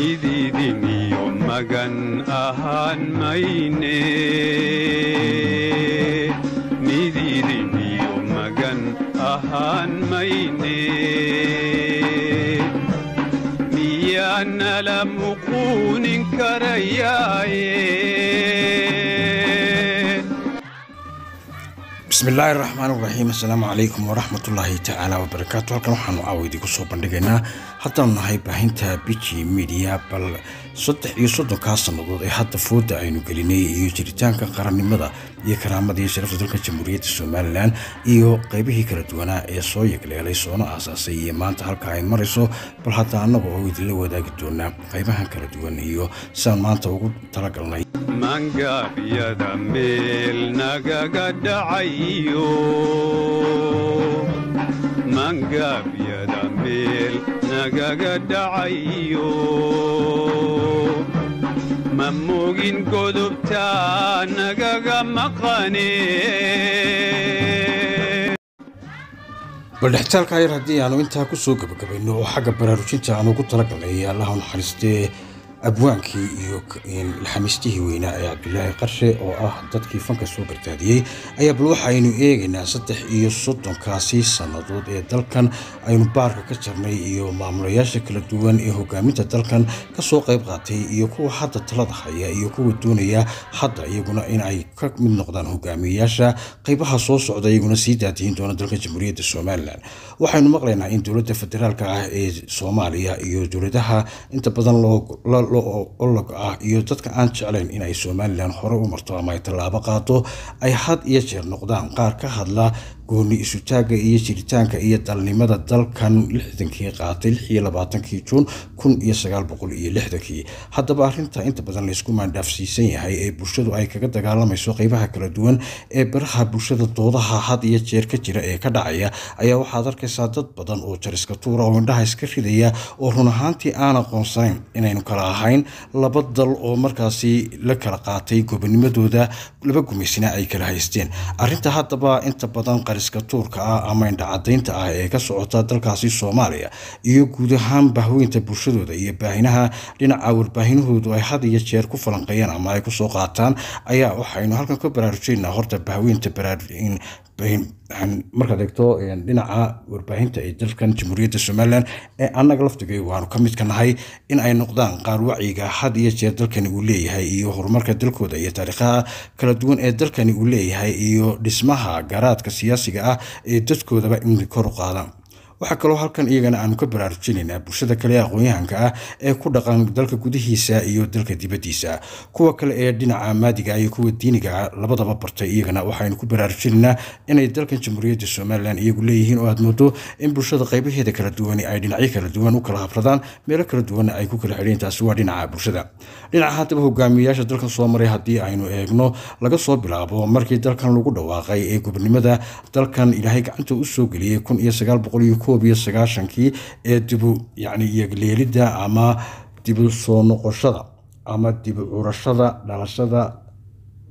Ni di di ni omagan ahan maine ni di di ni omagan ahan maine ni alam ko kuning karayaye bismillaahi raxmaan iraxiim assalaamu calaykum waraxmatullaahi tacaala wabarakaatu halkan waxaanu caawa idiinku soo bandhigaynaa haddaanu nahay baahinta biji midiya bal saddex iyo soddonkaa sannadood ee hadda fooda aynu gelinay iyo jiritaanka qarannimada iyo karaamadii sharafta dalka jamhuuriyadda somalilan iyo qaybihii kala duwanaa ee soo yagleelay soona aasaasay iyo maanta halka ay marayso bal hadda annaga oo idinla wadaagi doonaa qaybahan kala duwan iyo siaan maanta ugu talagalnay sangaafyada meel meel nagaga dhacayo ma mogin godobtaa nagaga maqane baldhextaalka yar haddii aanu intaa ku soo gebagabayno oo xagga baraarujinta aan ugu tala galnay allaha naxariistee abwaankii iyo alxamiistihii weynaa ee cabdulaahi qarshe oo ah dadkii fanka soo gardaadiyey ayaa bal waxaynu eegaynaa saddex iyo soddonkaasi sannadood ee dalkan aynu baarka ka jarnay iyo maamulayaasha kala duwan ee hogaaminta dalkan ka soo qayb qaatay iyo kuwa hadda talada haya iyo kuwa doonaya hadda iyaguna in ay ka mid noqdaan hogaamiyayaasha qaybaha soo socda iyaguna sii daadiyin doona dalka jamhuuriyadda somalilan waxaynu maqlaynaa in dowladda federaalka ah ee soomaaliya iyo dowladaha inta badan loo olog ah iyo dadka aan jeclayn inay somalilan hore u marto ama ay tallaabo qaato ay had iyo jeer noqdaan qaar ka hadla gooni isutaagga iyo jiritaanka iyo dalnimada dalkan lixdankii qaatay lixiyo labaatankii juun kun iyo sagaal boqol iyo lixdankii haddaba arrinta inta badan laysku maandhaafsiisan yahay ee bulshadu ay kaga dagaalamayso qeybaha kala duwan ee baraha bulshada doodaha had iyo jeer ka jira ee ka dhacaya ayaa waxaad arkaysaa dad badan oo jariska tuura oo indhaha iska ridaya oo run ahaantii aan aqoonsanayn inaynu kala ahayn laba dal oo markaasi la kala qaatay gobonimadooda laba gumaysina ay kala haysteen arinta haddaba inta badan qariska tuurka ah ama indhacadaynta ah ee ka socota dalkaasi soomaaliya iyo guud ahaan bahweynta bulshadooda iyo baahinaha dhinaca warbaahinahoodu ay had iyo jeer ku falanqeeyaan ama ay kusoo qaataan ayaa waxaynu halkan ka baraarujeyna horta bahweynta markaad eegto dhinaca warbaahinta ee dalkan jamhuuriyadda somalilan ee annaga laftiga waanu ka midka nahay in ay noqdaan qaar wacyiga had iyo jeer dalkani uu leeyahay iyo horumarka dalkooda iyo taariikhaha kala duwan ee dalkani uu leeyahay iyo dhismaha garaadka siyaasiga ah ee dadkoodaba in kor u qaadaan waxaa kaloo halkan iyagana aanu ka baraarujinaynaa bulshada kale aqoon-yahanka ah ee ku dhaqan dalka gudihiisa iyo dalka dibaddiisa kuwa kale ee dhinaca maadiga ah iyo kuwa diinigaa ah, labadaba bartay iyagana waxaaynu ku baraarujinaynaa inay dalkan jamhuuriyadda somalilan iyagu leeyihiin oo aad moodo in bulshada qaybaheeda kala duwani ay dhinacyo kala duwan u kala hafradaan meelo kala duwanna ay ku kala xidheen taasi waa dhinaca bulshada dhinaca haddaba hogaamiyayaasha dalkan soo haddii aynu eegno laga soo bilaabo markii dalkan lagu dhawaaqay ee gobonimada dalkan ilaahay gacanta u soo kun iyo sagaal boqol iyo koob iyo sagaashankii ee dibu yani iyo ama dibu soo noqoshada ama dibu curashada dhalashada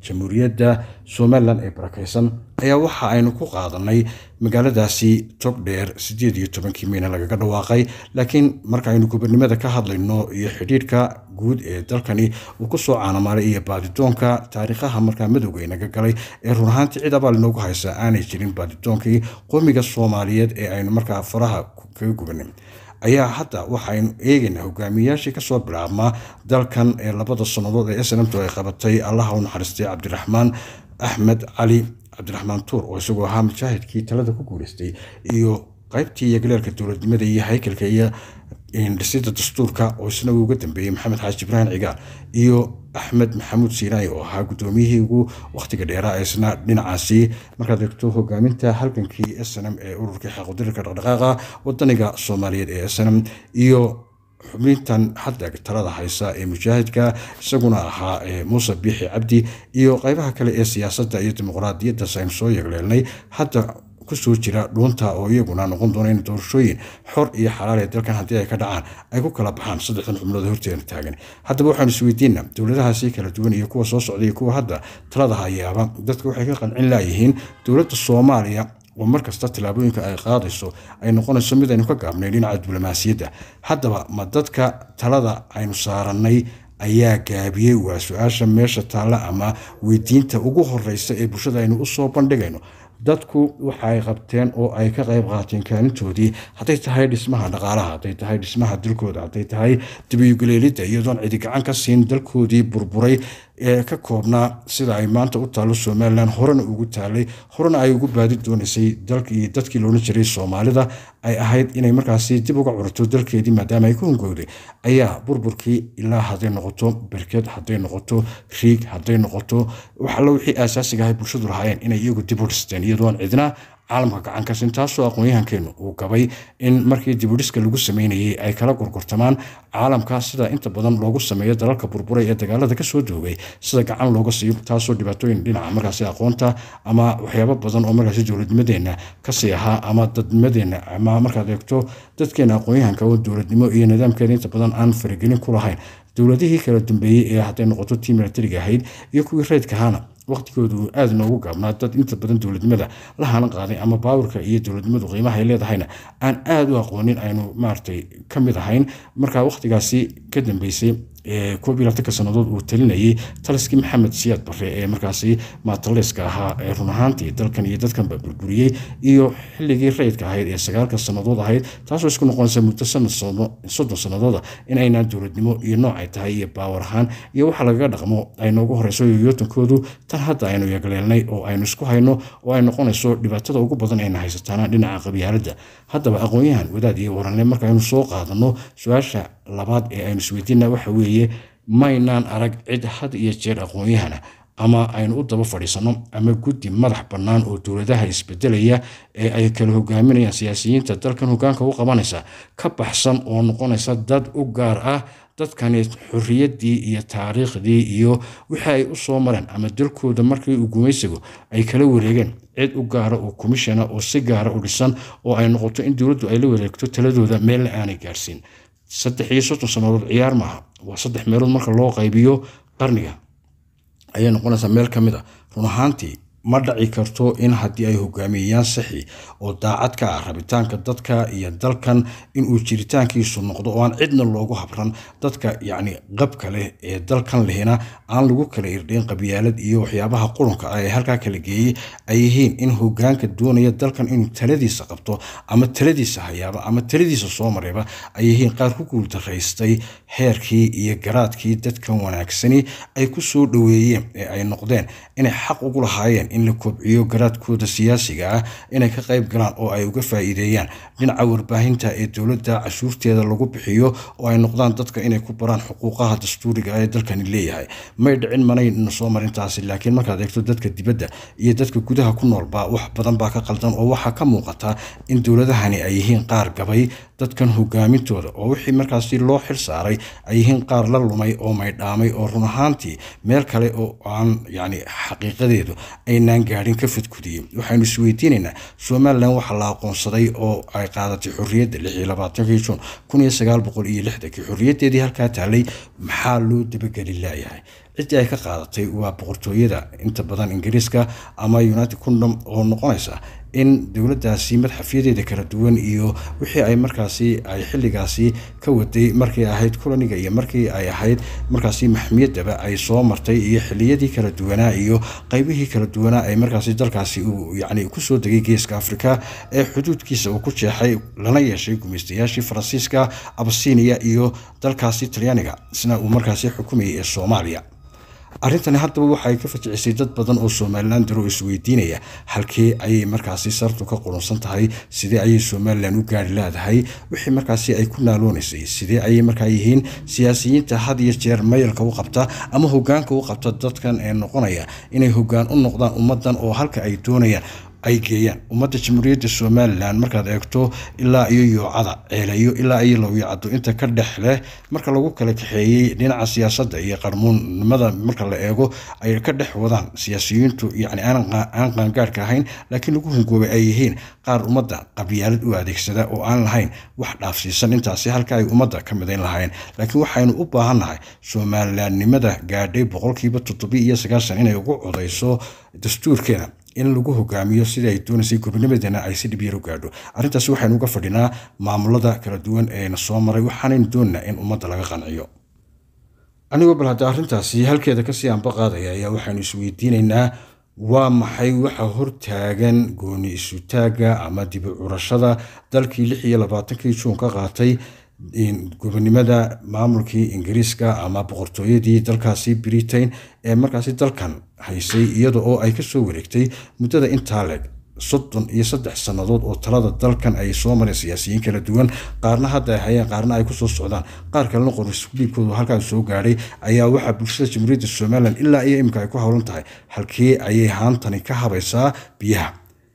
jamhuuriyadda somalilan ee barakaysan ayaa waxa aynu ku qaadanay magaaladaasi tog dheer siddeed iyo tobankii mayna lagaga dhawaaqay laakiin marka aynu gobernimada ka hadlayno iyo xidhiirka guud ee dalkani uu ku soo caanamaalay iyo baadidoonka taariikhaha markaa madowga inaga galay ee run ahaantii cid abaal inoogu haysaa aanay jirin baadidoonkii qoomiga soomaaliyeed ee aynu markaa faraha kaga gubanin ayaa hadda waxaaynu eegaynaa hogaamiyayaashii kasoo bilaabmaa dalkan ee labada sannadood ee snmtu ay qabatay allaha u naxariistay cabdiraxmaan axmed cali cabdiraxmaan tuur oo isagoo ahaa mujaahidkii talada ku guuleystay iyo qaybtii yagaleelka dowladnimada iyo haykalka iyo dhisida dastuurka oo isna uga dambeeyey maxamed xaaji ibraahim cigaal iyo axmed maxamuud siinaay oo ahaa gudoomiyihii ugu wakhtiga dheeraa isna dhinacaasi markaad degto hogaaminta halgankii snm ee ururka xeequdirirka dhaqdhaqaaqa wadaniga soomaaliyeed ee snm iyo xubintan hadda talada haysa ee mujaahidka isaguna ahaa muuse biixi cabdi iyo qeybaha kale ee siyaasadda iyo dimuqraadiyadda aynu soo yegleelnay hadda kusoo jira dhuunta oo iyaguna noqon doona in doorashooyin xor iyo xalaal ee dalkan haddii ay ka dhacaan ay ku kala baxaan saddexdan xubnood horteena taagan haddaba waxaanu isweydiinaa dowladahaasi kala duwan iyo kuwa soo socda iyo kuwa hadda taladaha ayaaba dadka waxay ka qancin laayihiin dowladda soomaaliya oo markasta tallaabooyinka ay qaadayso ay noqonayso mid aynu ka gaabnay dhinaca diblomaasiyadda haddaba ma dadka talada aynu saarannay ayaa gaabiyey waa su-aasha meesha taalla ama weydiinta ugu horeysa ee bulshada aynu usoo bandhigayno dadku waxaay qabteen oo ay ka qayb qaateen kaalintoodii hadday tahay dhismaha dhaqaalaha hadday tahay dhismaha dalkooda hadday tahay dibiyogaleelidda iyadoon cidi gacan ka siin dalkoodii burburay ee ka koobnaa sida ay maanta u taalo somalilan horena ugu taalay horena ay ugu baadi doonaysay dalkii dadkii loola jiray soomaalida ay ahayd inay markaasi dib uga curato dalkeedii maadaama ay ku hungowday ayaa burburkii ilaa hadday noqoto berked hadday noqoto riig hadday noqoto wax alla wixii aasaasiga ahay bulshadu lahaayeen inay iyagu dib u dhisteen iyadoon cidna caalamka gacankasin taasoo aqoon-yahankeennu uu gabay in markii dibudhiska lagu sameynayay ay kala gorgortamaan caalamka sida inta badan loogu sameeyo dalalka burburay ee dagaalada kasoo doogay sida gacan looga siiyo taasoo dhibaatooyin dhinaca markaasi aqoonta ama waxyaabo badan oo markaasi dowladnimadeenna kasii ahaa ama dadnimadeenna ama markaad eegto dadkeena aqoon oo dowladnimo iyo nidaamkeena inta badan aan faragelin ku lahayn dowladihii kala dambeeyey ee hadday noqoto tii ahayd iyo kuwii reedka ahaana waqtigooda uu aada noogu gaabnaa dad inta badan dowladnimada la halan qaaday ama baawurka iyo dowladnimadu qiimaha ay leedahayna aan aada u aqoonin aynu maaragtay ka mid ahayn markaa waqtigaasi ka dambeysay Eh, sanadood iyo uu talinayay taliskii maxamed siyaad bare ee markaasi maataleeska ahaa ee run ahaantii dalkan iyo dadkanba burburiyey iyo xilligii rayidka ahayd ee sagaalka sannadood ahayd taasoo isku noqonaysa muddo sanad soddon sannadooda in aynaan dowladnimo iyo nooc ay tahay iyo baawar ahaan iyo waxa lagaga dhaqmo ay noogu horeyso yooyootankoodu tan hadda aynu yagaleelnay oo aynu isku hayno oo ay noqonayso dhibaatada ugu badan ayna haysataana dhinaca qabyaaladda haddaba aqoon wadaad iyo waranle markaaynu soo qaadano su-aasha labaad ee aynu isweydiina waxa weeye weeye maynaan arag cid had iyo jeer aqoonyahana ama aynu u daba fadhiisanno ama guddi madax bannaan oo dowladaha isbedelaya ee ay kala hogaaminayaan siyaasiyiinta dalkan hogaanka u qabanaysa ka baxsan oo noqonaysa dad u gaar ah dadkani xorriyaddii iyo taariikhdii iyo wixii ay u mareen ama dalkooda markii uu gumaysigu ay kala wareegeen cid u gaara ah oo komishana oo si gaara ah u dhisan oo ay noqoto in dowladdu ay la wareegto taladooda meelna aanay gaarsiin saddex iyo soddon sanadood ciyaar maaha waa saddex meelood marka loo qaybiyo qarniga ayay noqonaysaa meel ka mid a ah run ahaantii ma dhici karto in haddii ay hogaamiyeyaan sixi oo daacad ka ah rabitaanka dadka iyo dalkan inuu jiritaankiisu noqdo oo aan cidna loogu habran dadka yacni qabka leh ee dalkan lehna aan lagu kala irdhayn qabyaalad iyo waxyaabaha qurunka ah ee halkaa kala geeyey ay yihiin in hogaanka doonaya dalkan inuu taladiisa qabto ama taladiisa hayaaba ama taladiisa soo mareeba ay yihiin qaar ku guuldaraystay heerkii iyo garaadkii dadkan wanaagsani ay ku soo dhoweeyeen ee ay noqdeen inay xaq ugu lahaayeen in la kobciyo garaadkooda siyaasiga ah inay ka qayb galaan oo ay uga faa'iideeyaan dhinaca warbaahinta ee dowladda cashuurteeda lagu bixiyo oo ay noqdaan dadka inay ku baraan xuquuqaha dastuuriga ee dalkani leeyahay may dhicin manayna soo marintaasi laakiin markaad eegto dadka dibadda iyo dadka gudaha ku noolba wax badan baa ka qaldan oo waxaa ka muuqata in dowladahani ay yihiin qaar gabay dadkan hogaamintooda oo wixii markaasi loo xil saaray ay yihiin qaar la lumay oo maydhaamay oo run ahaantii meel kale oo aan yacni xaqiiqadeedu aynaan gaadhin ka fadkudiyey waxaynu isweydiinaynaa somalilan waxaa la aqoonsaday oo ay qaadatay xoriyadda lix iyo labaatankii juun kun iyo sagaal boqol iyo lixdankii xorriyaddeedii halkaa taallay maxaa loo dabageli laayahay ciddii ay ka qaadatay waa boqortooyada inta badan ingiriiska ama united kundom oo noqonaysa in dowladaasi madxafyadeeda kala duwan iyo wixii ay markaasi ay xilligaasi ka waday markay ahayd kulaniga iyo markii ay ahayd markaasi maxmiyadaba ay soo martay iyo xiliyadii kala duwanaa iyo qaybihii kala duwanaa ay markaasi dalkaasi uu yacni kusoo degay geeska afrika ee xuduudkiisa uu ku jeexay lana yeeshay gumaystayaashii faransiiska absiniya iyo dalkaasi talyaaniga isna uu markaasi xukumayay ee soomaaliya arrintani haddaba waxaay ka fajcisay dad badan oo somalilan oo isweydiinaya halkii ayay markaasi sartu ka qurunsan tahay sidee ayay somalilan u gaari leedahay wixii markaasi ay ku naaloonaysay sidee ayay markaa yihiin siyaasiyiinta had iyo jeer mayalka u qabta ama hogaanka u qabta dadkan ee noqonaya inay hogaan u noqdaan ummaddan oo halka ay doonayaan ay geeyaan ummadda jamhuuriyadda somalilan markaad eegto ilaa iyo yuucada ceelayo ilaa iyo lawyacado inta ka dhex leh marka lagu kala kaxeeyey dhinaca siyaasadda iyo qarmuunnimada marka la eego ay ka dhex wadaan siyaasiyiintu yani aan qaangaarhka ahayn laakiin lagu hungoobay ay yihiin qaar ummadda qabyaalad u adeegsada oo aan lahayn wax dhaafsiisan intaasi halka ay ummadda ka midayn lahayn laakiin waxaynu u baahannahay somalilannimada gaadhay boqolkiiba toddobiyo sagaashan inay ugu codayso dastuurkeeda in lagu hogaamiyo sida ay doonaysay gurnimadeena ay si dhib yar u gaadho arrintaasi waxaynu uga fadhinaa maamulada kala duwan ee soo maray waxaanaynu doonnaa in ummadda laga qanciyo anigoo bal hadda arrintaasi halkeeda kasii anba qaadaya ayaa waxaynu isweydiinaynaa waa maxay waxa hortaagan gooni isutaagga ama dibi curashada dalkii lix iyo labaatankii juun ka qaatay gobonimada maamulkii ingiriiska ama boqortooyadii dalkaasi britain ee markaasi dalkan haysay iyada oo ay kasoo wareegtay muddada intaa leg soddon iyo saddex sannadood oo talada dalkan ay soo mareen siyaasiyiin kala duwan qaarna hadda ay hayeen qaarna ay kusoo socdaan qaar kalena qorosdhiibkoodu halkaa soo gaadhay ayaa waxaa bulshada jamhuuriyadda somalilan ilaa iyo iminka ay ku howlan tahay halkee ayay haantani ka habaysaa biyaha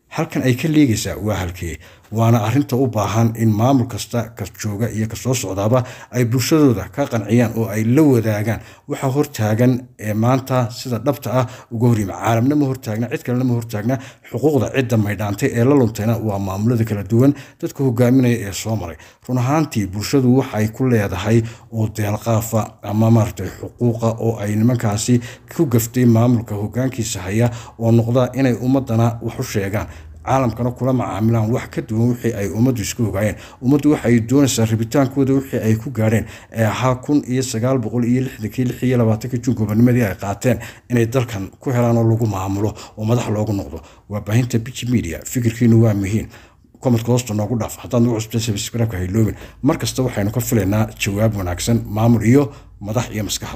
halkan ay ka leegaysaa waa halkii waana arinta u baahan in maamul kasta ka jooga iyo kasoo socdaaba ay bulshadooda ka qanciyaan oo ay la wadaagaan waxaa hortaagan ee maanta sida dhabta ah uga horyima caalamna hortaagna cid kalena ma hortaagna xuquuqda cidda maydhaantay ee la luntayna waa maamulada kala duwan dadka hogaaminaya ee soo maray run ahaantii bulshadu waxay ku leedahay oo deelqaafa ama maaragtay xuquuqa oo ay nimankaasi ku gaftay maamulka hogaankiisa haya oo noqda inay ummadana wax u sheegaan caalamkana kula macaamilaan wax ka duwan wixii ay ummaddu isku ogaayeen ummaddu waxaay doonaysaa rabitaankooda wixii ay ku gaadheen ee ahaa kun iyo sagaal boqol iyo lixdankii lix iyo labaatanka juun gobanimadii ay qaateen inay dalkan ku helaan oo lagu maamulo oo madax loogu noqdo waa baahinta bigi media fikirkiinu waa muhiim komadka hoosta noogu dhaaf haddaan ugu cusbtay sabscribeka hayloobin mar kasta waxaynu ka filaynaa jawaab wanaagsan maamul iyo madax iyo maskaxda